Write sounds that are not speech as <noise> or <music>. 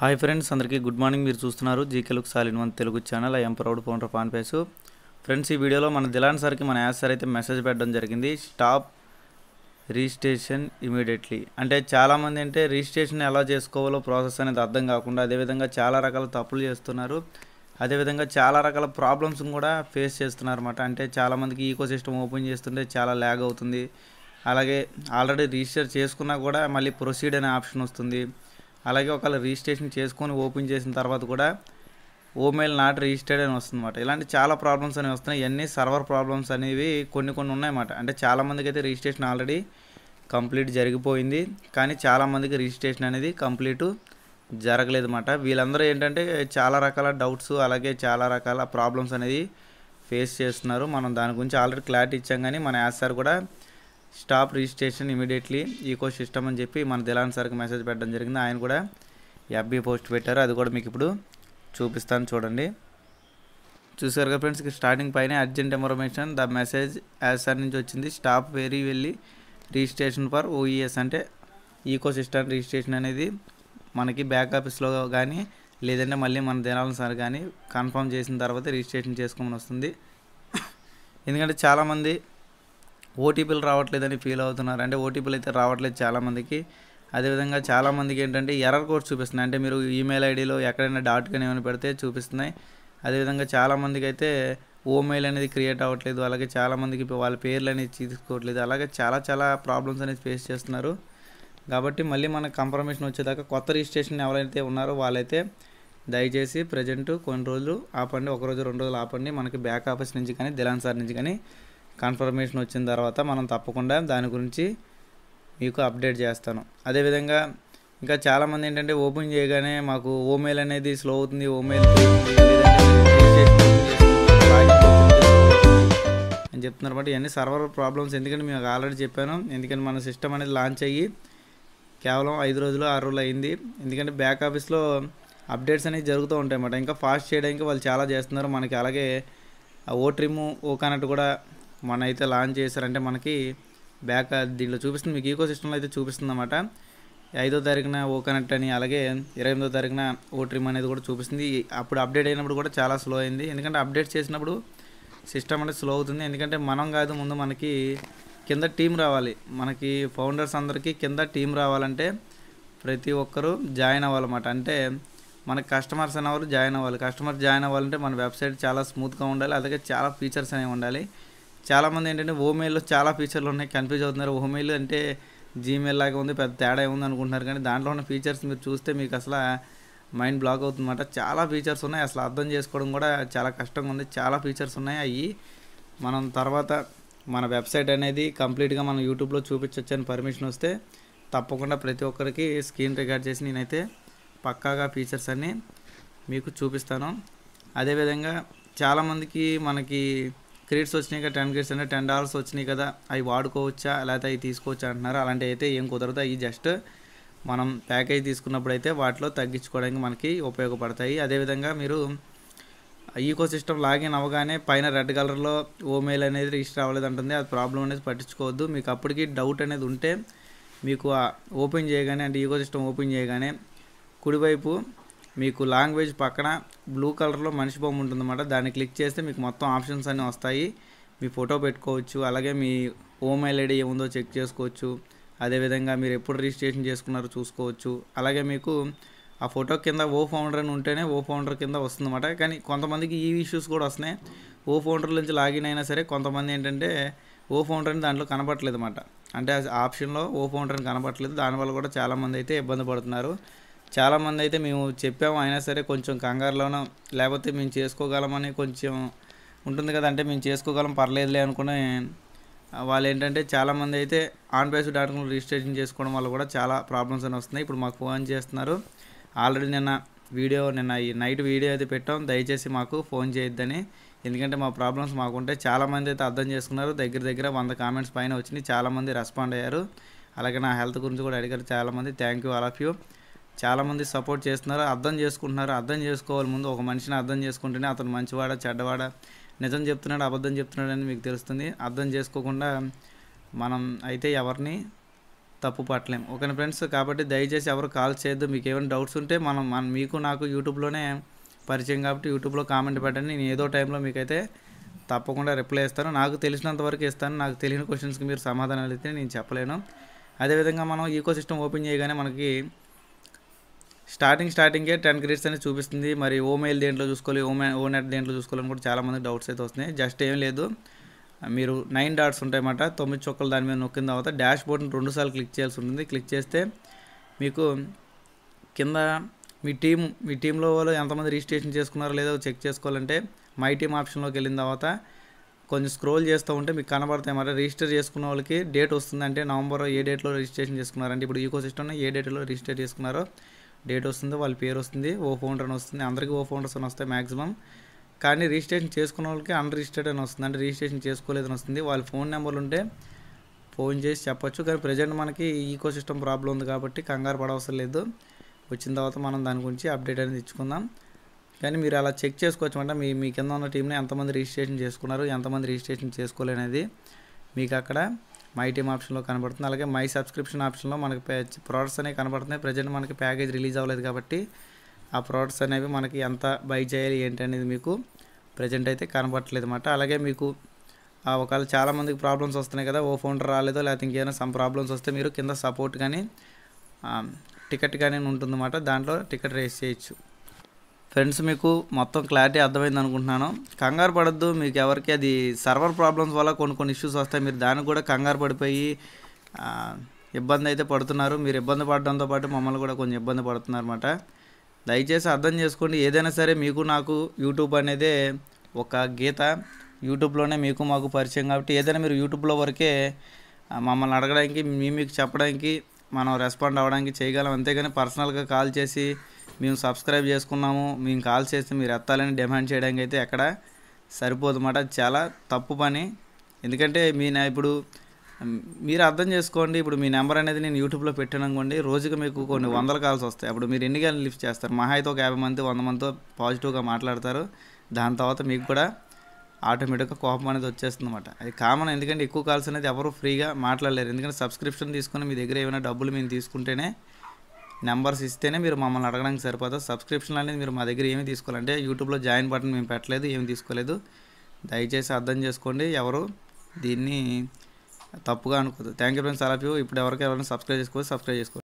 hi friends అందరికీ good morning మీరు చూస్తున్నారు జీకెలుక్ సాలిన్ one Telugu channel I'm proud phone fan base friends ఈ వీడియోలో మన దిలాన్ సార్కి మన యాస్ సార్ అయితే మెసేజ్ పెట్టడం జరిగింది స్టాప్ రిజిస్ట్రేషన్ ఇమీడియట్లీ అంటే చాలామంది అంటే రిజిస్ట్రేషన్ ఎలా చేసుకోవాలో ప్రాసెస్ అనేది అర్థం కాకుండా అదేవిధంగా చాలా రకాల తప్పులు చేస్తున్నారు అదేవిధంగా చాలా రకాల ప్రాబ్లమ్స్ కూడా ఫేస్ చేస్తున్నారు అనమాట అంటే చాలామందికి ఈకో సిస్టమ్ ఓపెన్ చేస్తుంటే చాలా ల్యాగ్ అవుతుంది అలాగే ఆల్రెడీ రిజిస్టర్ చేసుకున్నా కూడా మళ్ళీ ప్రొసీడ్ అనే ఆప్షన్ వస్తుంది అలాగే ఒకవేళ రిజిస్ట్రేషన్ చేసుకొని ఓపెన్ చేసిన తర్వాత కూడా ఓమెయిల్ నాట్ రిజిస్టర్డ్ అని వస్తుందన్నమాట ఇలాంటి చాలా ప్రాబ్లమ్స్ అనేవి వస్తున్నాయి ఇవన్నీ సర్వర్ ప్రాబ్లమ్స్ అనేవి కొన్ని కొన్ని ఉన్నాయన్నమాట అంటే చాలామందికి అయితే రిజిస్ట్రేషన్ ఆల్రెడీ కంప్లీట్ జరిగిపోయింది కానీ చాలామందికి రిజిస్ట్రేషన్ అనేది కంప్లీట్ జరగలేదు అన్నమాట వీళ్ళందరూ ఏంటంటే చాలా రకాల డౌట్స్ అలాగే చాలా రకాల ప్రాబ్లమ్స్ అనేది ఫేస్ చేస్తున్నారు మనం దాని గురించి ఆల్రెడీ క్లారిటీ ఇచ్చాం కానీ మన యాస్ సార్ కూడా stop registration immediately ecosystem అని చెప్పి మన దిలాన్ సార్కి మెసేజ్ పెట్టడం జరిగింది ఆయన కూడా ఎఫ్బీ పోస్ట్ పెట్టారు అది కూడా మీకు ఇప్పుడు చూపిస్తాను చూడండి చూసారు కదా ఫ్రెండ్స్ స్టార్టింగ్ పైన urgent information the message as sir నుంచి వచ్చింది స్టాప్ వెరీ వెళ్ళి రిజిస్ట్రేషన్ ఫర్ ఓఈఎస్ అంటే ఈకో సిస్టమ్ రిజిస్ట్రేషన్ అనేది మనకి బ్యాక్ ఆఫీస్లో కానీ లేదంటే మళ్ళీ మన దినాలను సార్ కానీ కన్ఫర్మ్ చేసిన తర్వాత రిజిస్ట్రేషన్ చేసుకోమని వస్తుంది <coughs> ఎందుకంటే చాలామంది ఓటీపీలు రావట్లేదని ఫీల్ అవుతున్నారు అంటే ఓటీపీలు అయితే రావట్లేదు చాలామందికి అదేవిధంగా చాలామందికి ఏంటంటే ఎర్రర్ కోడ్ చూపిస్తున్నాయి అంటే మీరు ఈమెయిల్ ఐడిలో ఎక్కడైనా డాట్ కానీ ఏమైనా పెడితే చూపిస్తున్నాయి అదేవిధంగా చాలామందికి అయితే ఓమెయిల్ అనేది క్రియేట్ అవ్వట్లేదు అలాగే చాలామందికి వాళ్ళ పేర్లు అనేది తీసుకోవట్లేదు అలాగే చాలా చాలా ప్రాబ్లమ్స్ అనేది ఫేస్ చేస్తున్నారు కాబట్టి మళ్ళీ మనకు కంఫర్మేషన్ వచ్చేదాకా కొత్త రిజిస్ట్రేషన్ ఎవరైతే ఉన్నారో వాళ్ళైతే దయచేసి ప్రజెంట్ కొన్ని రోజులు ఆపండి ఒక రోజు రెండు రోజులు ఆపండి మనకి బ్యాక్ ఆఫీస్ నుంచి కానీ దిలాన్ సార్ నుంచి కానీ కన్ఫర్మేషన్ వచ్చిన తర్వాత మనం తప్పకుండా దాని గురించి మీకు అప్డేట్ చేస్తాను అదేవిధంగా ఇంకా చాలామంది ఏంటంటే ఓపెన్ చేయగానే మాకు ఓమెయిల్ అనేది స్లో అవుతుంది ఓమెయిల్ అని చెప్తున్నారు బట్ ఇవన్నీ సర్వర్ ప్రాబ్లమ్స్ ఎందుకంటే మేము ఆల్రెడీ చెప్పాను ఎందుకంటే మన సిస్టమ్ అనేది లాంచ్ అయ్యి కేవలం ఐదు రోజులు ఆరు రోజులు అయింది ఎందుకంటే బ్యాక్ ఆఫీస్లో అప్డేట్స్ అనేవి జరుగుతూ ఉంటాయి అన్నమాట ఇంకా ఫాస్ట్ చేయడానికి వాళ్ళు చాలా చేస్తున్నారు మనకి అలాగే ఓ ట్రిమ్ ఓ కనెక్ట్ కూడా మన అయితే లాంచ్ చేశారంటే మనకి బ్యాక్ దీంట్లో చూపిస్తుంది మీకు ఈకో సిస్టంలో అయితే చూపిస్తుంది అనమాట ఐదో తారీఖున ఓ కనెక్ట్ అని అలాగే ఇరవై ఎనిమిదో తారీఖున ఓ ట్రిమ్ అనేది కూడా చూపిస్తుంది అప్పుడు అప్డేట్ అయినప్పుడు కూడా చాలా స్లో అయింది ఎందుకంటే అప్డేట్ చేసినప్పుడు సిస్టమ్ అనేది స్లో అవుతుంది ఎందుకంటే మనం కాదు ముందు మనకి కింద టీం రావాలి మనకి ఫౌండర్స్ అందరికీ కింద టీం రావాలంటే ప్రతి ఒక్కరూ జాయిన్ అవ్వాలన్నమాట అంటే మనకి కస్టమర్స్ అనేవారు జాయిన్ అవ్వాలి కస్టమర్ జాయిన్ అవ్వాలంటే మన వెబ్సైట్ చాలా స్మూత్గా ఉండాలి అలాగే చాలా ఫీచర్స్ అనేవి ఉండాలి చాలామంది ఏంటంటే ఓమెయిల్లో చాలా ఫీచర్లు ఉన్నాయి కన్ఫ్యూజ్ అవుతున్నారు ఓమెయిల్ అంటే జీమెయిల్ లాగా ఉంది పెద్ద తేడా ఏముంది అనుకుంటున్నారు కానీ దాంట్లో ఉన్న ఫీచర్స్ మీరు చూస్తే మీకు అసలు మైండ్ బ్లాక్ అవుతుందన్నమాట చాలా ఫీచర్స్ ఉన్నాయి అసలు అర్థం చేసుకోవడం కూడా చాలా కష్టంగా ఉంది చాలా ఫీచర్స్ ఉన్నాయి అవి మనం తర్వాత మన వెబ్సైట్ అనేది కంప్లీట్గా మనం యూట్యూబ్లో చూపించవచ్చు అని పర్మిషన్ వస్తే తప్పకుండా ప్రతి ఒక్కరికి స్క్రీన్ రికార్డ్ చేసి నేనైతే పక్కాగా ఫీచర్స్ అన్నీ మీకు చూపిస్తాను అదేవిధంగా చాలామందికి మనకి క్రెడిట్స్ వచ్చినాయి కదా టెన్ క్రెడిట్స్ అంటే టెన్ డాలర్స్ వచ్చినాయి కదా అవి వాడుకోవచ్చా లేకపోతే అవి తీసుకోవచ్చా అంటున్నారు అలాంటివి అయితే ఏం కుదరదు అవి జస్ట్ మనం ప్యాకేజ్ తీసుకున్నప్పుడు అయితే వాటిలో తగ్గించుకోవడానికి మనకి ఉపయోగపడతాయి అదేవిధంగా మీరు ఈకో సిస్టమ్ లాగిన్ అవ్వగానే పైన రెడ్ కలర్లో ఓమెయిల్ అనేది రిజిస్టర్ అవ్వలేదు అంటుంది అది ప్రాబ్లం అనేది పట్టించుకోవద్దు మీకు అప్పటికి డౌట్ అనేది ఉంటే మీకు ఓపెన్ చేయగానే అంటే ఈకో సిస్టమ్ ఓపెన్ చేయగానే కుడివైపు మీకు లాంగ్వేజ్ పక్కన బ్లూ కలర్లో మనిషి బొమ్మ ఉంటుందన్నమాట దాన్ని క్లిక్ చేస్తే మీకు మొత్తం ఆప్షన్స్ అన్నీ వస్తాయి మీ ఫోటో పెట్టుకోవచ్చు అలాగే మీ హోమ్ ఎల్ఈడి ఏముందో చెక్ చేసుకోవచ్చు అదేవిధంగా మీరు ఎప్పుడు రిజిస్ట్రేషన్ చేసుకున్నారో చూసుకోవచ్చు అలాగే మీకు ఆ ఫోటో కింద ఓ ఫౌండర్ అని ఉంటేనే ఓ ఫౌండర్ కింద వస్తుందన్నమాట కానీ కొంతమందికి ఈ ఇష్యూస్ కూడా వస్తున్నాయి ఓ ఫౌండర్ నుంచి లాగిన్ అయినా సరే కొంతమంది ఏంటంటే ఓ ఫౌండర్ అని దాంట్లో కనపట్లేదు అన్నమాట అంటే ఆప్షన్లో ఓ ఫౌండర్ అని కనపట్లేదు దానివల్ల కూడా చాలామంది అయితే ఇబ్బంది పడుతున్నారు చాలామంది అయితే మేము చెప్పాము అయినా సరే కొంచెం కంగారులోనో లేకపోతే మేము చేసుకోగలమని కొంచెం ఉంటుంది కదా అంటే మేము చేసుకోగలం పర్లేదులే అనుకునే వాళ్ళు ఏంటంటే చాలామంది అయితే on base dot com registration చేసుకోవడం వల్ల కూడా చాలా ప్రాబ్లమ్స్ అని వస్తున్నాయి ఇప్పుడు మాకు ఫోన్ చేస్తున్నారు ఆల్రెడీ నిన్న వీడియో నిన్న ఈ నైట్ వీడియో అయితే పెట్టాం దయచేసి మాకు ఫోన్ చేయొద్దని ఎందుకంటే మా ప్రాబ్లమ్స్ మాకుంటే చాలామంది అయితే అర్థం చేసుకున్నారు దగ్గర దగ్గర వంద కామెంట్స్ పైన వచ్చినాయి చాలామంది రెస్పాండ్ అయ్యారు అలాగే నా హెల్త్ గురించి కూడా అడిగారు చాలామంది thank you all of you చాలామంది సపోర్ట్ చేస్తున్నారు అర్థం చేసుకుంటున్నారు అర్థం చేసుకోవాలి ముందు ఒక మనిషిని అర్థం చేసుకుంటేనే అతను మంచివాడా చెడ్డవాడా నిజం చెప్తున్నాడు అబద్ధం చెప్తున్నాడని మీకు తెలుస్తుంది అర్థం చేసుకోకుండా మనం అయితే ఎవరిని తప్పు పట్టలేం ఓకే ఫ్రెండ్స్ కాబట్టి దయచేసి ఎవరు కాల్ చేయొద్దు మీకు ఏమైనా డౌట్స్ ఉంటే మనం మన మీకు నాకు యూట్యూబ్లోనే పరిచయం కాబట్టి యూట్యూబ్లో కామెంట్ పెట్టండి నేను ఏదో టైంలో మీకైతే తప్పకుండా రిప్లై ఇస్తాను నాకు తెలిసినంత వరకు ఇస్తాను నాకు తెలియని క్వశ్చన్స్కి మీరు సమాధానాలు అయితే నేను చెప్పలేను అదేవిధంగా మనం ఈకో సిస్టమ్ ఓపెన్ చేయగానే మనకి స్టార్టింగ్ స్టార్టింగే టెన్ క్రెడిట్స్ అనేది చూపిస్తుంది మరి ఓమెయిల్ దేంట్లో చూసుకోవాలి ఓ నెట్ దేంట్లో చూసుకోవాలని కూడా చాలామంది డౌట్స్ అయితే వస్తున్నాయి జస్ట్ ఏం లేదు మీరు నైన్ డాట్స్ ఉంటాయన్నమాట తొమ్మిది చొక్కలు దాని మీద నొక్కిన తర్వాత డాష్ బోర్డ్ని రెండుసార్లు క్లిక్ చేయాల్సి ఉంటుంది క్లిక్ చేస్తే మీకు కింద మీ టీం మీ టీంలో వాళ్ళు ఎంతమంది రిజిస్ట్రేషన్ చేసుకున్నారో లేదో చెక్ చేసుకోవాలంటే మై టీమ్ ఆప్షన్లోకి వెళ్ళిన తర్వాత కొంచెం స్క్రోల్ చేస్తూ ఉంటే మీకు కనబడతాయి మాట రిజిస్టర్ చేసుకున్న వాళ్ళకి డేట్ వస్తుందంటే నవంబర్ ఏ డేట్లో రిజిస్ట్రేషన్ చేసుకున్నారంటే ఇప్పుడు ఈకో సిస్టమ్ని ఏ డేట్లో రిజిస్టర్ చేసుకున్నారో డేట్ వస్తుంది వాళ్ళ పేరు వస్తుంది ఓ ఫోన్ అని వస్తుంది అందరికీ ఓ ఫోన్ అని వస్తాయి మ్యాక్సిమం కానీ రిజిస్ట్రేషన్ చేసుకున్న వాళ్ళకి రిజిస్టర్డ్ అని వస్తుంది అంటే రిజిస్ట్రేషన్ చేసుకోలేదని వస్తుంది వాళ్ళ ఫోన్ నెంబర్లు ఉంటే ఫోన్ చేసి చెప్పొచ్చు కానీ ప్రజెంట్ మనకి ఈకో సిస్టమ్ ప్రాబ్లం ఉంది కాబట్టి కంగారు పడవసరం లేదు వచ్చిన తర్వాత మనం దాని గురించి అప్డేట్ అనేది ఇచ్చుకుందాం కానీ మీరు అలా చెక్ చేసుకోవచ్చు అంటే మీ మీ కింద ఉన్న టీంలో ఎంతమంది రిజిస్ట్రేషన్ చేసుకున్నారు ఎంతమంది రిజిస్ట్రేషన్ చేసుకోలేనేది మీకు అక్కడ మై టీమ్ ఆప్షన్లో కనబడుతుంది అలాగే మై సబ్స్క్రిప్షన్ ఆప్షన్లో మనకి ప్రోడక్ట్స్ అనేవి కనబడుతున్నాయి ప్రజెంట్ మనకి ప్యాకేజ్ రిలీజ్ అవ్వలేదు కాబట్టి ఆ ప్రోడక్ట్స్ అనేవి మనకి ఎంత బై చేయాలి ఏంటి అనేది మీకు ప్రజెంట్ అయితే కనబడట్లేదు అనమాట అలాగే మీకు ఒకవేళ చాలామందికి ప్రాబ్లమ్స్ వస్తున్నాయి కదా ఓ ఫోన్ రాలేదో లేకపోతే ఇంకేమైనా సమ్ ప్రాబ్లమ్స్ వస్తే మీరు కింద సపోర్ట్ కానీ టికెట్ కానీ ఉంటుందన్నమాట దాంట్లో టికెట్ రేస్ చేయొచ్చు ఫ్రెండ్స్ మీకు మొత్తం క్లారిటీ అర్థమైంది అనుకుంటున్నాను కంగారు పడద్దు మీకు ఎవరికి అది సర్వర్ ప్రాబ్లమ్స్ వల్ల కొన్ని కొన్ని ఇష్యూస్ వస్తాయి మీరు దానికి కూడా కంగారు పడిపోయి ఇబ్బంది అయితే పడుతున్నారు మీరు ఇబ్బంది పడడంతో పాటు మమ్మల్ని కూడా కొంచెం ఇబ్బంది పడుతున్నారు అనమాట దయచేసి అర్థం చేసుకోండి ఏదైనా సరే మీకు నాకు యూట్యూబ్ అనేది ఒక గీత యూట్యూబ్లోనే మీకు మాకు పరిచయం కాబట్టి ఏదైనా మీరు యూట్యూబ్లో వరకే మమ్మల్ని అడగడానికి మీ మీకు చెప్పడానికి మనం రెస్పాండ్ అవ్వడానికి చేయగలం అంతేగాని పర్సనల్గా కాల్ చేసి మేము సబ్స్క్రైబ్ చేసుకున్నాము మేము కాల్ చేస్తే మీరు ఎత్తాలని డిమాండ్ చేయడానికి అయితే ఎక్కడ సరిపోదు అన్నమాట చాలా తప్పు పని ఎందుకంటే మీ నా ఇప్పుడు మీరు అర్థం చేసుకోండి ఇప్పుడు మీ నెంబర్ అనేది నేను యూట్యూబ్లో పెట్టాను రోజుకి మీకు కొన్ని వందల కాల్స్ వస్తాయి అప్పుడు మీరు ఎన్ని కాలు లిఫ్ట్ చేస్తారు మహా అయితే ఒక యాభై మంది వంద మందితో పాజిటివ్గా మాట్లాడతారు దాని తర్వాత మీకు కూడా ఆటోమేటిక్గా కోపం అనేది వచ్చేస్తుంది అనమాట అది కామన్ ఎందుకంటే ఎక్కువ కాల్స్ అనేది ఎవరు ఫ్రీగా మాట్లాడలేరు ఎందుకంటే సబ్స్క్రిప్షన్ తీసుకుని మీ దగ్గర ఏమైనా డబ్బులు మేము తీసుకుంటేనే నెంబర్స్ ఇస్తేనే మీరు మమ్మల్ని అడగడానికి సరిపోతుంది సబ్స్క్రిప్షన్ అనేది మీరు మా దగ్గర ఏమి తీసుకోవాలంటే యూట్యూబ్లో జాయిన్ బటన్ మేము పెట్టలేదు ఏమి తీసుకోలేదు దయచేసి అర్థం చేసుకోండి ఎవరు దీన్ని తప్పుగా అనుకోదు thank you friends all of you ఇప్పుడు ఎవరికి ఎవరైనా సబ్స్క్రైబ్ చేసుకోవచ్చు సబ్స్క్రైబ్ చేసుకోవచ్చు